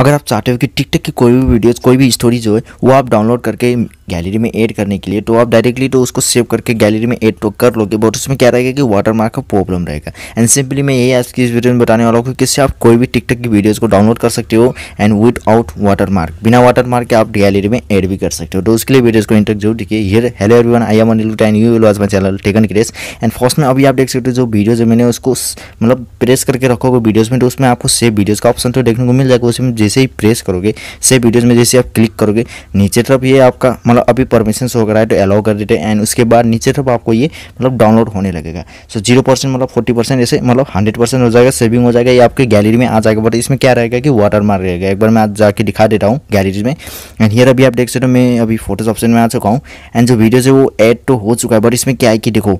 अगर आप चाहते हो कि टिकटक की कोई भी वीडियोस कोई भी स्टोरी जो है वो आप डाउनलोड करके गैलरी में ऐड करने के लिए तो आप डायरेक्टली तो उसको सेव करके गैलरी में ऐड तो कर लोगे बट उसमें क्या रहेगा कि वाटर मार्क का प्रॉब्लम रहेगा एंड सिंपली मैं यही आज की इस वीडियो में बताने वाला हूँ कि किससे आप कोई भी टिकटक की वीडियोज को डाउनलोड कर सकते हो and without watermark बिना वाटर मार्क के आप गैलरी में एड भी कर सकते हो तो उसके लिए वीडियोज़ को इंटर जरूर देखिए here hello one I am Anil you will watch my channel taken cress and first में अभी आप देख सकते हो जो वीडियोज है मैंने उसको मतलब प्रेस करके रखोगे वीडियोज़ में तो उसमें आपको सेव वीडियोज़ का ऑप्शन तो देखने को मिल जाएगा उसमें जैसे ही प्रेस करोगे सेव वीडियोज़ में जैसे आप क्लिक करोगे नीचे तरफ ये आपका मतलब अभी परमिशन हो गया है तो अलाउ कर देते हैं एंड उसके बाद नीचे तरफ आपको ये मतलब डाउनलोड होने लगेगा सो जीरो परसेंट मतलब फोर्टी परसेंट ऐसे मतलब हंड्रेड परसेंट हो जाएगा सेविंग हो जाएगा ये आपके गैलरी में आ जाएगा बट इसमें क्या रहेगा कि वाटर मार रहेगा एक बार मैं आज जाके दिखा देता हूँ गैलरीज में एंड हियर अभी आप देख सकते हो मैं अभी फोटोज ऑप्शन में आ चुका हूँ एंड जो वीडियोज़ है वो एड तो हो चुका है बट इसमें क्या है कि देखो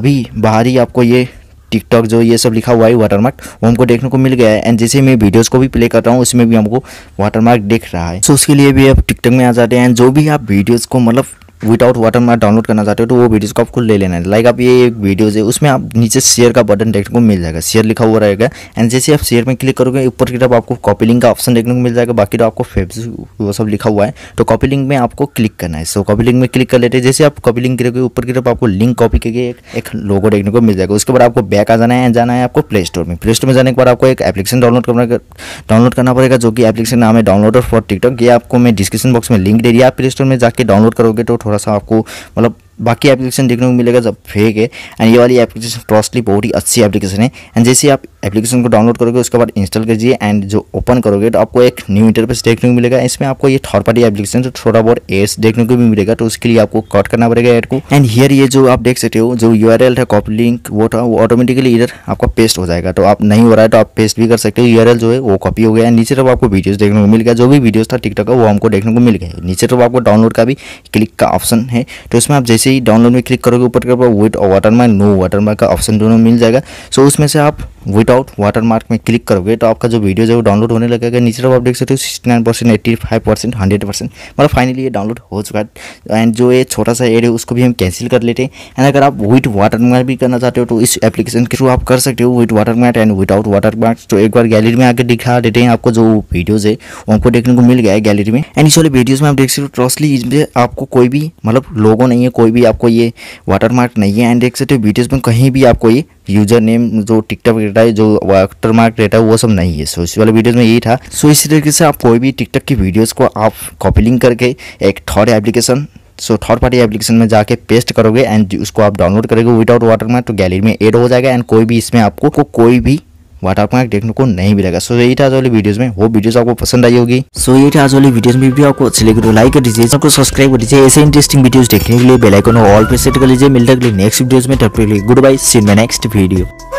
अभी बाहर ही आपको ये टिकटॉक जो ये सब लिखा हुआ है वाटरमार्क वो हमको देखने को मिल गया है एंड जैसे मैं वीडियोस को भी प्ले कर रहा हूँ उसमें भी हमको वाटरमार्क देख रहा है सो उसके लिए भी आप टिकटॉक में आ जाते हैं जो भी आप वीडियोज़ को मतलब विदाउट वाटर मार्क डाउनलोड करना चाहते हो तो वो वीडियोज़ को आपको ले लेना है लाइक आप ये एक वीडियोज़ है उसमें आप नीचे शेयर का बटन देखने को मिल जाएगा शेयर लिखा हुआ रहेगा एंड जैसे आप शेयर में क्लिक करोगे ऊपर की तरफ आपको कॉपी लिंक का ऑप्शन देखने को मिल जाएगा बाकी तो आपको फेसबुक वो सब लिखा हुआ है तो कॉपी लिंक में आपको क्लिक करना है सो कॉपी लिंक में क्लिक कर लेते हैं जैसे आप कॉपी लिंक करोगे ऊपर की तरफ आपको लिंक कॉपी करके एक, एक लोगो देखने को मिल जाएगा उसके बाद आपको बैक आ जाना है जाना है आपको प्ले स्टोर में प्ले स्टोर में जाने के बाद आपको एक एप्लीकेशन डाउनलोड करना डाउनलोड करना पड़ेगा जो कि एप्लीकेशन नाम है डाउनलोड फॉर टिकटॉक ये आपको मैं डिस्क्रिप्शन बॉक्स में लिंक दे दिया आप प्ले स्टोर में जाकर डाउनलोड करोगे तो थोड़ा थोड़ा सा आपको मतलब बाकी एप्लीकेशन देखने को मिलेगा जब फेक है एंड ये वाली एप्लीकेशन ट्रस्टली बहुत ही अच्छी एप्लीकेशन है एंड जैसे आप एप्लीकेशन को डाउनलोड करोगे उसके बाद इंस्टॉल कीजिए एंड जो ओपन करोगे तो आपको एक न्यू इंटरफेस देखने को मिलेगा इसमें आपको ये थर्ड पार्टी एप्लीकेशन तो थोड़ा बहुत एड्स देखने को भी मिलेगा तो उसके लिए आपको कट करना पड़ेगा एड को एंड हियर ये जो आप देख सकते हो जो यू आर था कॉपी लिंक वो था वो ऑटोमेटिकली इधर आपका पेस्ट हो जाएगा तो आप नहीं हो रहा है तो आप पेस्ट भी कर सकते हो यू आर एल जो है वो कॉपी हो गया नीचे तरफ आपको वीडियोज देखने को मिल गया जो भी वीडियोज था टिकटॉक का वो हमको देखने को मिल गया नीचे तरफ आपको डाउनलोड का भी क्लिक का ऑप्शन है तो इसमें आप जैसे जैसे ही डाउनलोड में क्लिक करोगे ऊपर के ऊपर with watermark no watermark का ऑप्शन दोनों मिल जाएगा सो उसमें से आप विदाउट वाटर मार्क में क्लिक करोगे तो आपका जो वीडियो है वो डाउनलोड होने लगेगा नीचे आप देख सकते हो sixty nine percent eighty five percent hundred percent मतलब फाइनली ये डाउनलोड हो चुका है एंड जो ये छोटा सा एड है उसको भी हम कैंसिल कर लेते हैं एंड अगर आप विथ वाटर मार्क भी करना चाहते हो तो इस एप्लीकेशन के थ्रू आप कर सकते हो with watermark and without watermark तो एक बार गैलरी में आकर दिखा देते हैं आपको जो वीडियोज़ है उनको देखने को मिल गया है गैलरी में एंड इस वाले वीडियोज़ में आप देख सकते हो ट्रस्टली इसमें आपको कोई भी मतलब लोगो नहीं है कोई भी आपको ये वाटर मार्क नहीं है एंड देख सकते हो वीडियोज़ में कहीं भी आपको ये यूजर नेम जो टिकटॉक डेटा है जो वाटर मार्क डेटा है वो सब नहीं है सो इस वाले वीडियोज़ में यही था सो इसी तरीके से आप कोई भी टिकटॉक की वीडियोज़ को आप कॉपी लिंक करके एक third application so third party application में जाके पेस्ट करोगे एंड उसको आप डाउनलोड करोगे विदाउट वाटर मार्क तो गैलरी में एड हो जाएगा एंड कोई भी इसमें आपको को कोई भी वाटर मार्क देखने को नहीं मिलेगा सो यही था वाली वीडियो में वो वीडियो आपको पसंद आई होगी सो यही था वाली वीडियो में भी आपको अच्छी लगी तो लाइक कर दीजिए सबको सब्सक्राइब कर दीजिए ऐसे इंटरेस्टिंग वीडियो देखने के लिए बेलाइकन ऑल पे सेट कर लीजिए मिलता है नेक्स्ट वीडियो में तब तक गुड बाई सी मै नेक्स्ट वीडियो